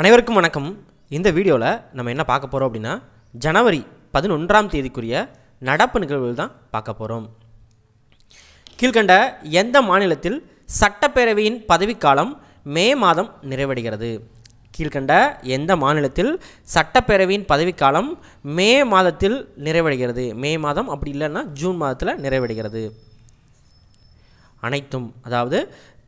அனைவருக்கும் வணக்கம் இந்த வீடியோவில் நம்ம என்ன பார்க்க போகிறோம் அப்படின்னா ஜனவரி பதினொன்றாம் தேதிக்குரிய நடப்பு நிகழ்வுகள் தான் பார்க்க போகிறோம் கீழ்கண்ட எந்த மாநிலத்தில் சட்டப்பேரவையின் பதவிக்காலம் மே மாதம் நிறைவடைகிறது கீழ்கண்ட எந்த மாநிலத்தில் சட்டப்பேரவையின் பதவிக்காலம் மே மாதத்தில் நிறைவடைகிறது மே மாதம் அப்படி இல்லைன்னா ஜூன் மாதத்தில் நிறைவடைகிறது அனைத்தும் அதாவது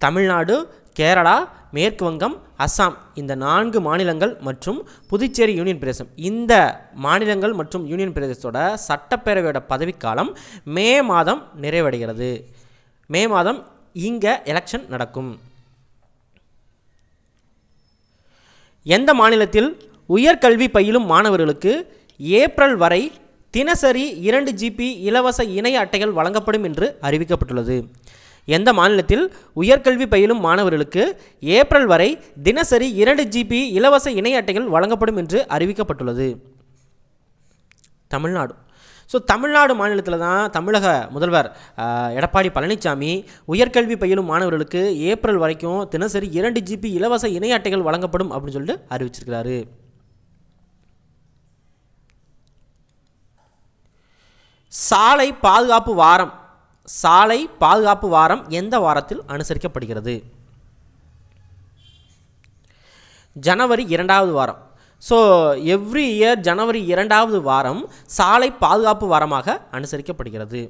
தமிழ்நாடு கேரளா மேற்கு வங்கம் அஸ்ஸாம் இந்த நான்கு மாநிலங்கள் மற்றும் புதுச்சேரி யூனியன் பிரதேசம் இந்த மாநிலங்கள் மற்றும் யூனியன் பிரதேசத்தோட சட்டப்பேரவையோட பதவிக்காலம் மே மாதம் நிறைவடைகிறது மே மாதம் இங்கே எலெக்ஷன் நடக்கும் எந்த மாநிலத்தில் உயர்கல்வி பயிலும் மாணவர்களுக்கு ஏப்ரல் வரை தினசரி இரண்டு ஜிபி இலவச இணைய அட்டைகள் வழங்கப்படும் என்று அறிவிக்கப்பட்டுள்ளது எந்த மாநிலத்தில் உயர்கல்வி பயிலும் மாணவர்களுக்கு ஏப்ரல் வரை தினசரி இரண்டு ஜிபி இலவச இணைய அட்டைகள் வழங்கப்படும் என்று அறிவிக்கப்பட்டுள்ளது தமிழ்நாடு ஸோ தமிழ்நாடு மாநிலத்தில் தான் தமிழக முதல்வர் எடப்பாடி பழனிசாமி உயர்கல்வி பயிலும் மாணவர்களுக்கு ஏப்ரல் வரைக்கும் தினசரி இரண்டு ஜிபி இலவச இணைய அட்டைகள் வழங்கப்படும் அப்படின்னு சொல்லிட்டு அறிவிச்சிருக்கிறாரு சாலை பாதுகாப்பு வாரம் சாலை பாதுகாப்பு வாரம் எந்த வாரத்தில் அனுசரிக்கப்படுகிறது ஜனவரி இரண்டாவது வாரம் ஸோ எவ்ரி இயர் ஜனவரி இரண்டாவது வாரம் சாலை பாதுகாப்பு வாரமாக அனுசரிக்கப்படுகிறது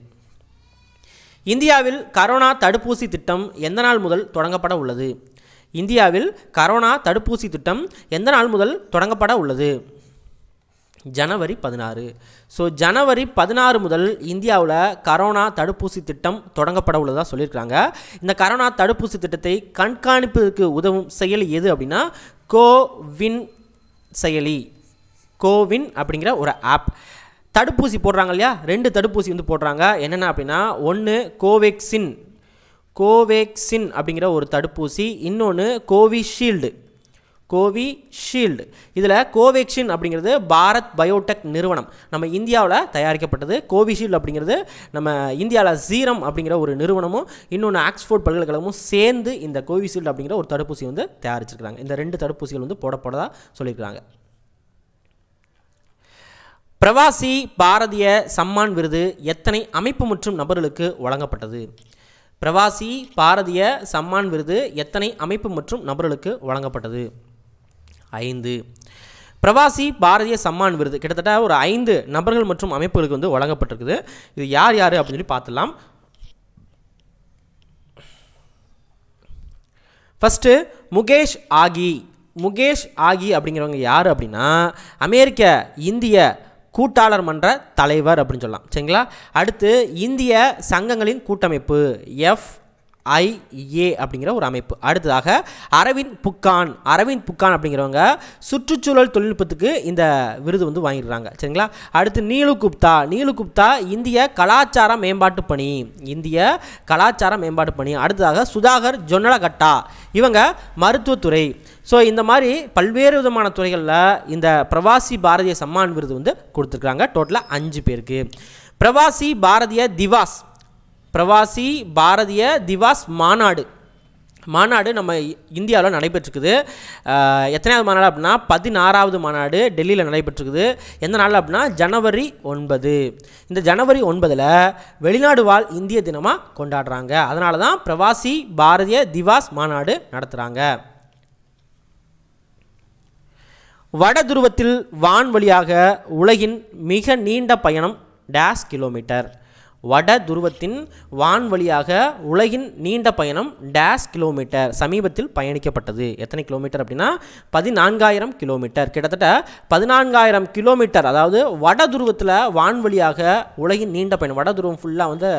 இந்தியாவில் கரோனா தடுப்பூசி திட்டம் எந்த நாள் முதல் தொடங்கப்பட உள்ளது இந்தியாவில் கரோனா தடுப்பூசி திட்டம் எந்த நாள் முதல் தொடங்கப்பட உள்ளது ஜனவரி பதினாறு ஸோ ஜனவரி பதினாறு முதல் இந்தியாவில் கரோனா தடுப்பூசி திட்டம் தொடங்கப்பட உள்ளதாக சொல்லியிருக்கிறாங்க இந்த கரோனா தடுப்பூசி திட்டத்தை கண்காணிப்பதற்கு உதவும் செயலி எது அப்படின்னா கோவின் செயலி கோவின் அப்படிங்கிற ஒரு ஆப் தடுப்பூசி போடுறாங்க இல்லையா ரெண்டு தடுப்பூசி வந்து போடுறாங்க என்னென்ன அப்படின்னா ஒன்று கோவேக்சின் கோவேக்சின் அப்படிங்கிற ஒரு தடுப்பூசி இன்னொன்று கோவிஷீல்டு கோவிஷீல்டு இதில் கோவேக்சின் அப்படிங்கிறது பாரத் பயோடெக் நிறுவனம் நம்ம இந்தியாவில் தயாரிக்கப்பட்டது கோவிஷீல்டு அப்படிங்கிறது நம்ம இந்தியாவில் சீரம் அப்படிங்கிற ஒரு நிறுவனமும் இன்னொன்று ஆக்ஸ்ஃபோர்ட் பல்கலைக்கழகமும் சேர்ந்து இந்த கோவிஷீல்டு அப்படிங்கிற ஒரு தடுப்பூசி வந்து தயாரிச்சிருக்கிறாங்க இந்த ரெண்டு தடுப்பூசிகள் வந்து போடப்படதாக சொல்லியிருக்கிறாங்க பிரவாசி பாரதிய சம்மான் விருது எத்தனை அமைப்பு மற்றும் நபர்களுக்கு வழங்கப்பட்டது பிரவாசி பாரதிய சம்மான் விருது எத்தனை அமைப்பு மற்றும் நபர்களுக்கு வழங்கப்பட்டது ஐந்து பிரவாசி பாரதிய சம்மான் விருது கிட்டத்தட்ட ஒரு ஐந்து நபர்கள் மற்றும் அமைப்புகளுக்கு வந்து வழங்கப்பட்டிருக்குது இது யார் யார் அப்படின்னு சொல்லி பார்த்துலாம் ஃபஸ்ட்டு முகேஷ் ஆகி முகேஷ் ஆகி அப்படிங்கிறவங்க யார் அப்படின்னா அமெரிக்க இந்திய கூட்டாளர் மன்ற தலைவர் அப்படின்னு சொல்லலாம் சரிங்களா அடுத்து இந்திய சங்கங்களின் கூட்டமைப்பு எஃப் ஐஏ அப்படிங்கிற ஒரு அமைப்பு அடுத்ததாக அரவிந்த் புக்கான் அரவிந்த் புக்கான் அப்படிங்கிறவங்க சுற்றுச்சூழல் தொழில்நுட்பத்துக்கு இந்த விருது வந்து வாங்கிடுறாங்க சரிங்களா அடுத்து நீலு குப்தா நீலு குப்தா இந்திய கலாச்சார மேம்பாட்டு பணி இந்திய கலாச்சார மேம்பாட்டு பணி அடுத்ததாக சுதாகர் ஜொன்னலகட்டா இவங்க மருத்துவத்துறை ஸோ இந்த மாதிரி பல்வேறு விதமான துறைகளில் இந்த பிரவாசி பாரதிய சம்மான் விருது வந்து கொடுத்துருக்குறாங்க டோட்டலாக அஞ்சு பேருக்கு பிரவாசி பாரதிய திவாஸ் பிரவாசி பாரதிய திவாஸ் மாநாடு மாநாடு நம்ம இந்தியாவில் நடைபெற்றிருக்குது எத்தனையாவது மாநாடு அப்படின்னா பதினாறாவது மாநாடு டெல்லியில் நடைபெற்றிருக்குது எந்த நாள் அப்படின்னா ஜனவரி ஒன்பது இந்த ஜனவரி ஒன்பதில் வெளிநாடு வாழ் இந்திய தினமாக கொண்டாடுறாங்க அதனால தான் பிரவாசி பாரதிய திவாஸ் மாநாடு நடத்துகிறாங்க வட துருவத்தில் வான்வழியாக உலகின் மிக நீண்ட பயணம் டேஸ் கிலோமீட்டர் வட துருவத்தின் வான் வழியாக உலகின் நீண்ட பயணம் டேஷ் கிலோமீட்டர் சமீபத்தில் பயணிக்கப்பட்டது எத்தனை கிலோமீட்டர் அப்படின்னா பதினான்காயிரம் கிலோமீட்டர் கிட்டத்தட்ட பதினான்காயிரம் கிலோமீட்டர் அதாவது வட துருவத்தில் வான்வழியாக உலகின் நீண்ட பயணம் வட துருவம் ஃபுல்லாக வந்து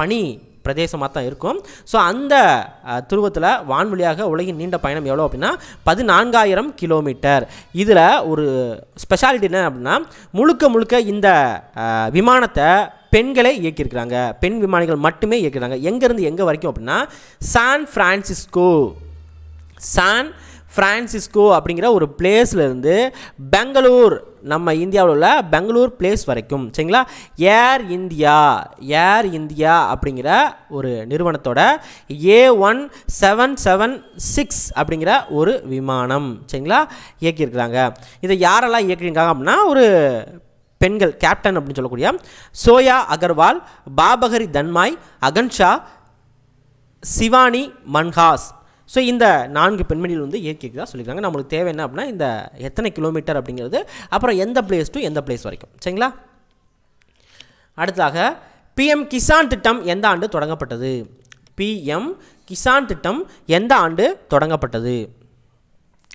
பனி பிரதேசமாக தான் இருக்கும் ஸோ அந்த துருவத்தில் வான்வழியாக உலகின் நீண்ட பயணம் எவ்வளோ அப்படின்னா பதினான்காயிரம் கிலோமீட்டர் இதில் ஒரு ஸ்பெஷாலிட்டி என்ன அப்படின்னா முழுக்க முழுக்க இந்த விமானத்தை பெண்களை இயக்கியிருக்கிறாங்க பெண் விமானிகள் மட்டுமே இயக்கிறாங்க எங்கேருந்து எங்கே வரைக்கும் அப்படின்னா சான் ஃப்ரான்சிஸ்கோ சான் ஃப்ரான்சிஸ்கோ அப்படிங்கிற ஒரு பிளேஸ்லேருந்து பெங்களூர் நம்ம இந்தியாவில் உள்ள பெங்களூர் பிளேஸ் வரைக்கும் சரிங்களா ஏர் இந்தியா ஏர் இந்தியா அப்படிங்கிற ஒரு நிறுவனத்தோட A one seven seven six அப்படிங்கிற ஒரு விமானம் சரிங்களா இயக்கியிருக்கிறாங்க இதை யாரெல்லாம் இயக்கியிருக்காங்க அப்படின்னா ஒரு பெண்கள் கேப்டன் அப்படின்னு சொல்லக்கூடிய சோயா அகர்வால் பாபகரி தன்மாய் அகன்ஷா சிவானி மன்ஹாஸ் ஸோ இந்த நான்கு பெண்மணிகள் வந்து இயற்கைக்கு சொல்லியிருக்காங்க நம்மளுக்கு தேவை என்ன அப்படின்னா இந்த எத்தனை கிலோமீட்டர் அப்படிங்கிறது அப்புறம் எந்த பிளேஸ் டு எந்த பிளேஸ் வரைக்கும் சரிங்களா அடுத்ததாக பிஎம் கிசான் திட்டம் எந்த ஆண்டு தொடங்கப்பட்டது பிஎம் கிசான் திட்டம் எந்த ஆண்டு தொடங்கப்பட்டது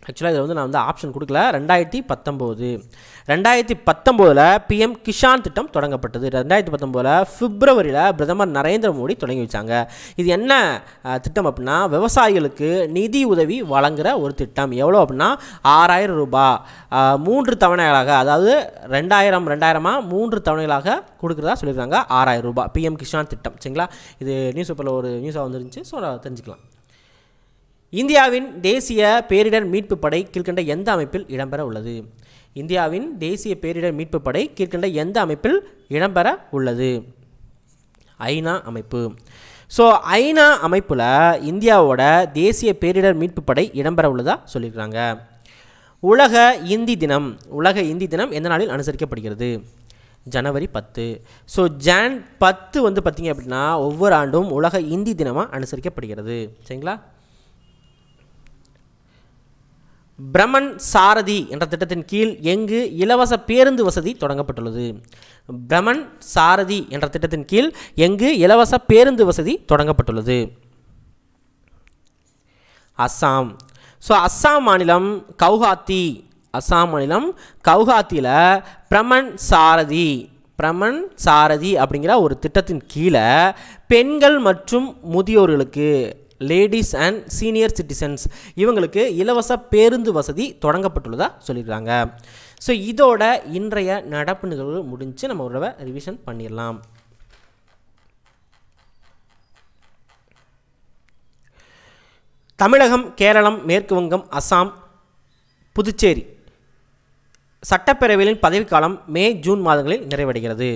ஆக்சுவலாக இதில் வந்து நான் வந்து ஆப்ஷன் கொடுக்கல ரெண்டாயிரத்தி பத்தொம்போது ரெண்டாயிரத்தி பத்தொம்போதில் பிஎம் கிஷான் திட்டம் தொடங்கப்பட்டது ரெண்டாயிரத்தி பத்தொம்போதில் பிப்ரவரியில் பிரதமர் நரேந்திர மோடி தொடங்கி வச்சாங்க இது என்ன திட்டம் அப்படின்னா விவசாயிகளுக்கு நிதி உதவி வழங்குகிற ஒரு திட்டம் எவ்வளோ அப்படின்னா ஆறாயிரம் ரூபாய் மூன்று தவணைகளாக அதாவது ரெண்டாயிரம் ரெண்டாயிரமாக மூன்று தவணைகளாக கொடுக்குறதா சொல்லியிருக்காங்க ஆறாயிரம் ரூபாய் பிஎம் கிஷான் திட்டம் சரிங்களா இது நியூஸ் பேப்பரில் ஒரு நியூஸாக வந்துருந்துச்சு ஸோ தெரிஞ்சுக்கலாம் இந்தியாவின் தேசிய பேரிடர் மீட்பு படை கீழ்கண்ட எந்த அமைப்பில் இடம்பெற உள்ளது இந்தியாவின் தேசிய பேரிடர் மீட்பு படை கீழ்கண்ட எந்த அமைப்பில் இடம்பெற உள்ளது ஐநா அமைப்பு ஸோ ஐநா அமைப்பில் இந்தியாவோட தேசிய பேரிடர் மீட்பு படை இடம்பெற உள்ளதாக சொல்லியிருக்கிறாங்க உலக இந்தி தினம் உலக இந்தி தினம் எந்த நாளில் அனுசரிக்கப்படுகிறது ஜனவரி பத்து ஸோ ஜான் பத்து வந்து பார்த்திங்க அப்படின்னா ஒவ்வொரு ஆண்டும் உலக இந்தி தினமாக அனுசரிக்கப்படுகிறது சரிங்களா பிரமன் சாரதி என்ற திட்டத்தின் கீழ் எங்கு இலவச பேருந்து வசதி தொடங்கப்பட்டுள்ளது பிரமன் சாரதி என்ற திட்டத்தின் கீழ் எங்கு இலவச பேருந்து வசதி தொடங்கப்பட்டுள்ளது அஸ்ஸாம் ஸோ அஸ்ஸாம் மாநிலம் கவுஹாத்தி அஸ்ஸாம் மாநிலம் கவுஹாத்தியில் பிரமன் சாரதி பிரமன் சாரதி அப்படிங்கிற ஒரு திட்டத்தின் கீழே பெண்கள் மற்றும் முதியோர்களுக்கு லேடிஸ் அண்ட் சீனியர் சிட்டிசன்ஸ் இவங்களுக்கு இலவச பேருந்து வசதி தொடங்கப்பட்டுள்ளதாக சொல்லிடுறாங்க ஸோ இதோட இன்றைய நடப்பு நிகழ்வு முடிஞ்சு நம்ம ஒரு ரிவிஷன் பண்ணிடலாம் தமிழகம் கேரளம் மேற்கு வங்கம் அசாம் புதுச்சேரி சட்டப்பேரவைகளின் பதவிக்காலம் மே ஜூன் மாதங்களில் நிறைவடைகிறது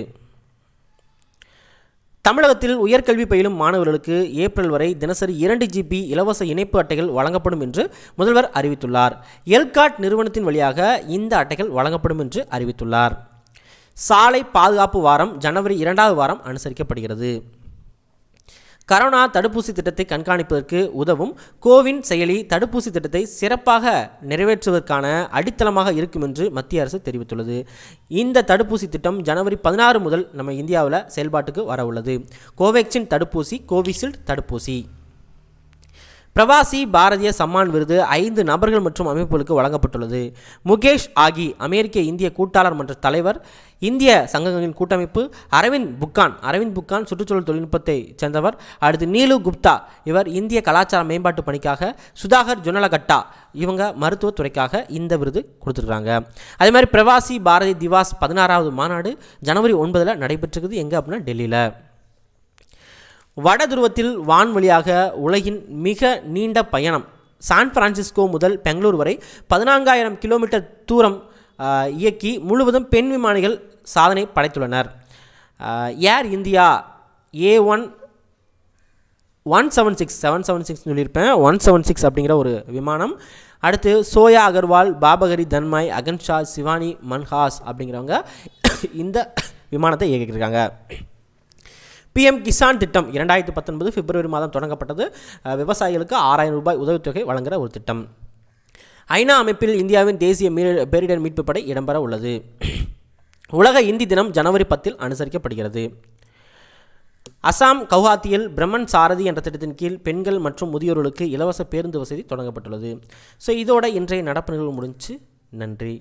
தமிழகத்தில் உயர்கல்வி பயிலும் மாணவர்களுக்கு ஏப்ரல் வரை தினசரி இரண்டு ஜிபி இலவச இணைப்பு அட்டைகள் வழங்கப்படும் என்று முதல்வர் அறிவித்துள்ளார் எல்காட் நிறுவனத்தின் வழியாக இந்த அட்டைகள் வழங்கப்படும் என்று அறிவித்துள்ளார் சாலை பாதுகாப்பு வாரம் ஜனவரி இரண்டாவது வாரம் அனுசரிக்கப்படுகிறது கரோனா தடுப்பூசி திட்டத்தை கண்காணிப்பதற்கு உதவும் கோவின் செயலி தடுப்பூசி திட்டத்தை சிறப்பாக நிறைவேற்றுவதற்கான அடித்தளமாக இருக்கும் என்று மத்திய அரசு தெரிவித்துள்ளது இந்த தடுப்பூசி திட்டம் ஜனவரி பதினாறு முதல் நம்ம இந்தியாவில் செயல்பாட்டுக்கு வர உள்ளது கோவேக்சின் தடுப்பூசி கோவிஷீல்டு தடுப்பூசி பிரவாசி பாரதிய சம்மான் விருது ஐந்து நபர்கள் மற்றும் அமைப்புகளுக்கு வழங்கப்பட்டுள்ளது முகேஷ் ஆகி அமெரிக்க இந்திய கூட்டாளர் மன்ற தலைவர் இந்திய சங்கங்களின் கூட்டமைப்பு அரவிந்த் புக்கான் அரவிந்த் புக்கான் சுற்றுச்சூழல் தொழில்நுட்பத்தை சேர்ந்தவர் அடுத்து நீலு குப்தா இவர் இந்திய கலாச்சார மேம்பாட்டு பணிக்காக சுதாகர் ஜொன்னலகட்டா இவங்க மருத்துவத்துறைக்காக இந்த விருது கொடுத்துருக்காங்க அதே மாதிரி பிரவாசி பாரதி திவாஸ் பதினாறாவது மாநாடு ஜனவரி ஒன்பதில் நடைபெற்றிருக்குது எங்கே அப்படின்னா டெல்லியில் வட துருவத்தில் வான்வழியாக உலகின் மிக நீண்ட பயணம் சான் பிரான்சிஸ்கோ முதல் பெங்களூர் வரை பதினான்காயிரம் கிலோமீட்டர் தூரம் இயக்கி முழுவதும் பெண் விமானிகள் சாதனை படைத்துள்ளனர் Air India A one one seven six seven seven six சொல்லியிருப்பேன் ஒன் செவன் சிக்ஸ் அப்படிங்கிற ஒரு விமானம் அடுத்து சோயா அகர்வால் பாபகரி தன்மாய் அகன்ஷா சிவானி மன்ஹாஸ் அப்படிங்கிறவங்க இந்த விமானத்தை இயக்கியிருக்காங்க பிஎம் கிசான் திட்டம் இரண்டாயிரத்தி பத்தொன்பது பிப்ரவரி மாதம் தொடங்கப்பட்டது விவசாயிகளுக்கு ஆறாயிரம் ரூபாய் உதவித்தொகை வழங்குகிற ஒரு திட்டம் ஐநா அமைப்பில் இந்தியாவின் தேசிய பேரிடர் மீட்பு படை இடம்பெற உள்ளது உலக இந்தி தினம் ஜனவரி பத்தில் அனுசரிக்கப்படுகிறது அசாம் கவுஹாத்தியில் பிரம்மன் சாரதி என்ற திட்டத்தின் கீழ் பெண்கள் மற்றும் முதியோர்களுக்கு இலவச பேருந்து வசதி தொடங்கப்பட்டுள்ளது ஸோ இதோட இன்றைய நடப்பு நிகழ்வு முடிஞ்சு நன்றி